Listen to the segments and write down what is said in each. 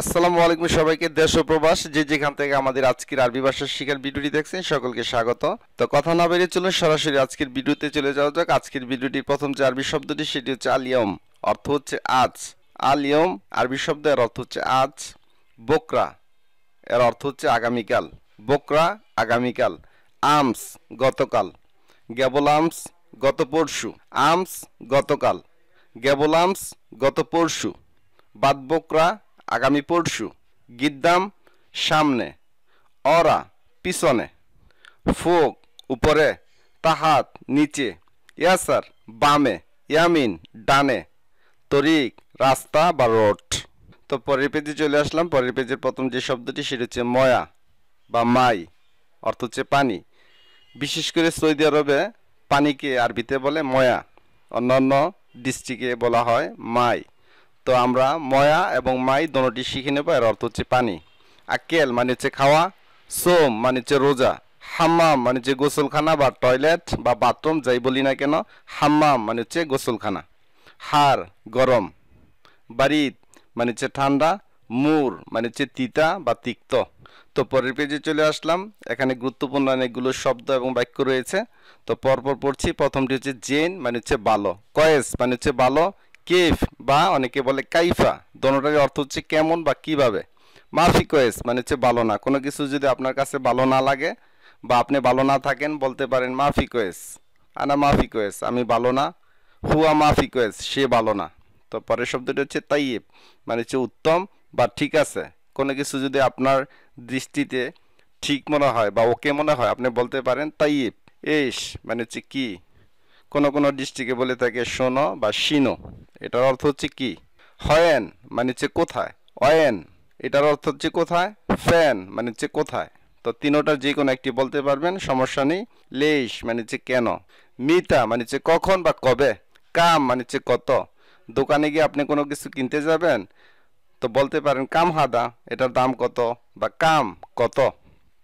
আসসালামু আলাইকুম সবাইকে দেশ ও প্রবাস যে যেখান থেকে আমাদের আজকের আরবি ভাষার শিকার ভিডিওটি দেখছেন সকলকে স্বাগত তো কথা না বেরিয়ে চলুন সরাসরি আজকের ভিডিওতে চলে যাওয়া যাক আজকের ভিডিওটির প্রথম যে আরবি শব্দটি সেটি হচ্ছে আলিয়ম অর্থ হচ্ছে আজ আলিয়ম আরবি শব্দ এর অর্থ হচ্ছে আজ বকরা এর অর্থ হচ্ছে আগামীকাল বকরা আগামীকাল আমস গতকাল গ্যাবল আমস গত পরশু আমস গতকাল গ্যাবল আমস গত পরশু বাদ বকরা আগামী পরশু গিদ্দাম সামনে অরা পিছনে ফোক উপরে তাহাত নিচে ইয়াসার বামে ইয়ামিন ডানে তরিক রাস্তা বা রোড তো পরের পেজে চলে আসলাম পরের পেজের প্রথম যে শব্দটি সেটি হচ্ছে ময়া বা মাই অর্থ হচ্ছে পানি বিশেষ করে সৌদি আরবে পানিকে আরবিতে বলে ময়া অন্যান্য ডিস্ট্রিক্টে বলা হয় মাই তো আমরা ময়া এবং মাই দোনোটি শিখে নেব এর অর্থ হচ্ছে পানি আকেল মানে হচ্ছে খাওয়া সোম মানে হচ্ছে রোজা হাম্মাম মানে হচ্ছে গোসলখানা বা টয়লেট বা বাথরুম যাই বলি না কেন হাম্মাম মানে হচ্ছে গোসলখানা হার গরম বাড়িত মানে হচ্ছে ঠান্ডা মুর মানে হচ্ছে তিতা বা তিক্ত তো পরের পেজে চলে আসলাম এখানে গুরুত্বপূর্ণ অনেকগুলো শব্দ এবং বাক্য রয়েছে তো পরপর পড়ছি প্রথমটি হচ্ছে জেন মানে হচ্ছে বালো কয়েস মানে হচ্ছে বালো কেফ বা অনেকে বলে কাইফা দোনোটারই অর্থ হচ্ছে কেমন বা কিভাবে মাফিকোয়েস মানে হচ্ছে ভালো না কোনো কিছু যদি আপনার কাছে ভালো না লাগে বা আপনি ভালো না থাকেন বলতে পারেন মাফিকোয়েস আনা মাফিকোয়েস আমি ভালো না হুয়া মাফিকোয়েস সে ভালো না তো পরের শব্দটি হচ্ছে তাইয়েব মানে হচ্ছে উত্তম বা ঠিক আছে কোনো কিছু যদি আপনার দৃষ্টিতে ঠিক মনে হয় বা ওকে মনে হয় আপনি বলতে পারেন তাইয়েব এস মানে হচ্ছে কি কোনো কোনো ডিস্ট্রিক্টে বলে থাকে সোনো বা শিনো এটার অর্থ হচ্ছে কি হয়েন মানে হচ্ছে কোথায় অয়েন এটার অর্থ হচ্ছে কোথায় ফ্যান মানে হচ্ছে কোথায় তো তিনোটার যে কোনো একটি বলতে পারবেন সমস্যা নেই লেশ মানে হচ্ছে কেন মিতা মানে হচ্ছে কখন বা কবে কাম মানে হচ্ছে কত দোকানে গিয়ে আপনি কোনো কিছু কিনতে যাবেন তো বলতে পারেন কাম হাদা এটার দাম কত বা কাম কত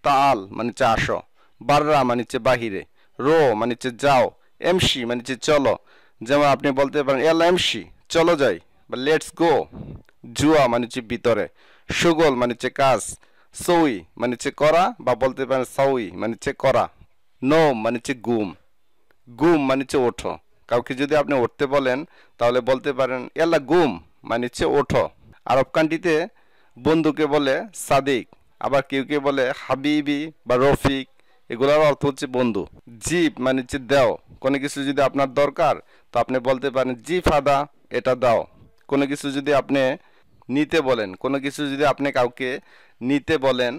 তাল মানে হচ্ছে আসো বাররা মানে হচ্ছে বাহিরে রো মানে হচ্ছে যাও এমসি মানে যে চলো যেমন আপনি বলতে পারেন এল এমসি চলো যাই বা লেটস গো জুয়া মানে হচ্ছে ভিতরে সুগল মানে হচ্ছে কাজ সৌই মানে হচ্ছে করা বা বলতে পারেন সৌই মানে হচ্ছে করা নো মানে হচ্ছে গুম গুম মানে হচ্ছে ওঠো কাউকে যদি আপনি উঠতে বলেন তাহলে বলতে পারেন এলা গুম মানে হচ্ছে ওঠো আরব কান্ডিতে বন্ধুকে বলে সাদিক আবার কেউ কেউ বলে হাবিবি বা রফিক এগুলোর অর্থ হচ্ছে বন্ধু জিপ মানে হচ্ছে দেও কোনো কিছু যদি আপনার দরকার তো আপনি বলতে পারেন জি ফাদা এটা দাও কোনো কিছু যদি আপনি নিতে বলেন কোনো কিছু যদি আপনি কাউকে নিতে বলেন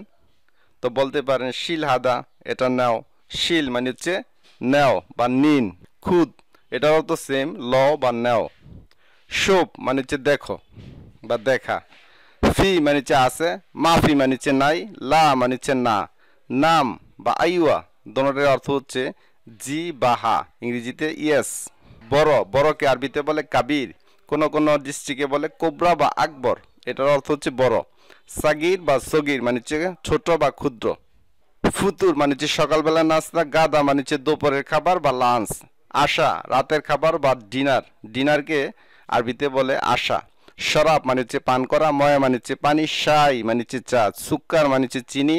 তো বলতে পারেন শিল হাদা এটা নাও শিল মানে হচ্ছে নেও বা নিন খুদ এটাও তো সেম ল বা নেও শোপ মানে হচ্ছে দেখো বা দেখা ফি মানে হচ্ছে আছে মাফি মানে হচ্ছে নাই লা মানে হচ্ছে না নাম বা আইওয়া দোনোটার অর্থ হচ্ছে জি বা হা ইংরেজিতে ইয়েস বড় বড়কে আরবিতে বলে কাবির কোন কোন ডিস্ট্রিক্টে বলে কোবরা বা আকবর এটার অর্থ হচ্ছে বড় সাগির বা সগির মানে হচ্ছে ছোট বা ক্ষুদ্র ফুতুর মানে হচ্ছে সকালবেলা নাস্তা গাদা মানে হচ্ছে দুপুরের খাবার বা লাঞ্চ আশা রাতের খাবার বা ডিনার ডিনারকে আরবিতে বলে আশা শরাব মানে হচ্ছে পান করা ময়া মানে হচ্ছে পানি সাই মানে হচ্ছে চা সুক্কার মানে হচ্ছে চিনি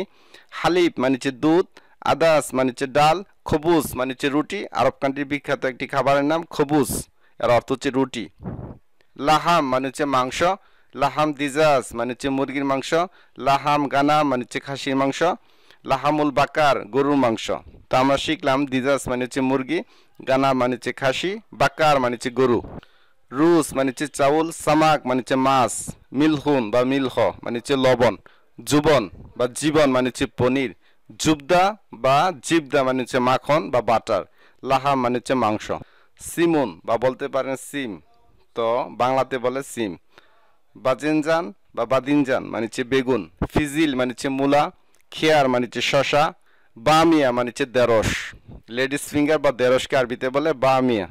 হালিফ মানে হচ্ছে দুধ আদাস মানে হচ্ছে ডাল খবুজ মানে হচ্ছে রুটি আরব কান্ট্রির বিখ্যাত একটি খাবারের নাম খবুজ এর অর্থ হচ্ছে রুটি লাহাম মানে হচ্ছে মাংস লাহাম দিজাস মানে হচ্ছে মুরগির মাংস লাহাম গানা মানে হচ্ছে খাসির মাংস লাহামুল বাকার গরুর মাংস তো আমরা শিখলাম দিজাস মানে হচ্ছে মুরগি গানা মানে হচ্ছে খাসি বাকার মানে হচ্ছে গরু রুস মানে হচ্ছে চাউল সামাক মানে হচ্ছে মাছ মিলহুন বা মিলহ মানে হচ্ছে লবণ জুবন বা জীবন মানে হচ্ছে পনির জুবদা বা জিবদা মানে হচ্ছে মাখন বা বাটার লাহা মানে হচ্ছে মাংস সিমুন বা বলতে পারেন সিম তো বাংলাতে বলে সিম বাজেনজান বা বাদিনজান মানে হচ্ছে বেগুন ফিজিল মানে হচ্ছে মূলা খেয়ার মানে হচ্ছে শশা বামিয়া মানে হচ্ছে দেরস লেডিস ফিঙ্গার বা দেরসকে আরবিতে বলে বামিয়া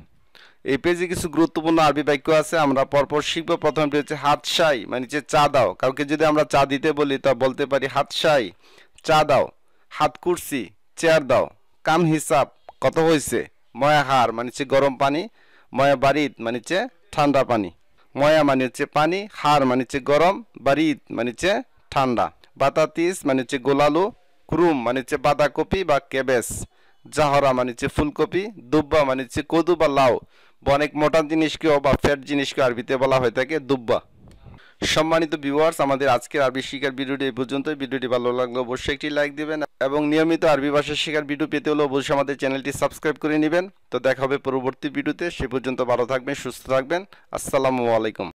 এই পেজে কিছু গুরুত্বপূর্ণ আরবি বাক্য আছে আমরা পরপর শিখব প্রথমটি হচ্ছে হাতশাই মানে যে চা দাও কাউকে যদি আমরা চা দিতে বলি তা বলতে পারি হাতশাই চা দাও হাত কুর্সি চেয়ার দাও কাম হিসাব কত হয়েছে ময়া হার মানে হচ্ছে গরম পানি ময়া বাড়িত মানে হচ্ছে ঠান্ডা পানি ময়া মানে হচ্ছে পানি হার মানে হচ্ছে গরম বাড়িত মানে হচ্ছে ঠান্ডা বাতাতিস মানে হচ্ছে গোলালু ক্রুম মানে হচ্ছে বাঁধাকপি বা কেবেস জাহরা মানে হচ্ছে ফুলকপি দুব্বা মানে হচ্ছে কদু বা লাউ অনেক মোটা জিনিসকেও বা ফ্যাট জিনিসকে আরবিতে বলা হয়ে থাকে দুব্বা সম্মানিত ভিউয়ার্স আমাদের আজকের আরবি শিকার ভিডিওটি এই পর্যন্ত ভিডিওটি ভালো লাগলে অবশ্যই একটি লাইক দিবেন এবং নিয়মিত আরবি ভাষার শিকার ভিডিও পেতে হলে অবশ্যই আমাদের চ্যানেলটি সাবস্ক্রাইব করে নেবেন তো দেখা হবে পরবর্তী ভিডিওতে সে পর্যন্ত ভালো থাকবেন সুস্থ থাকবেন আসসালামু আলাইকুম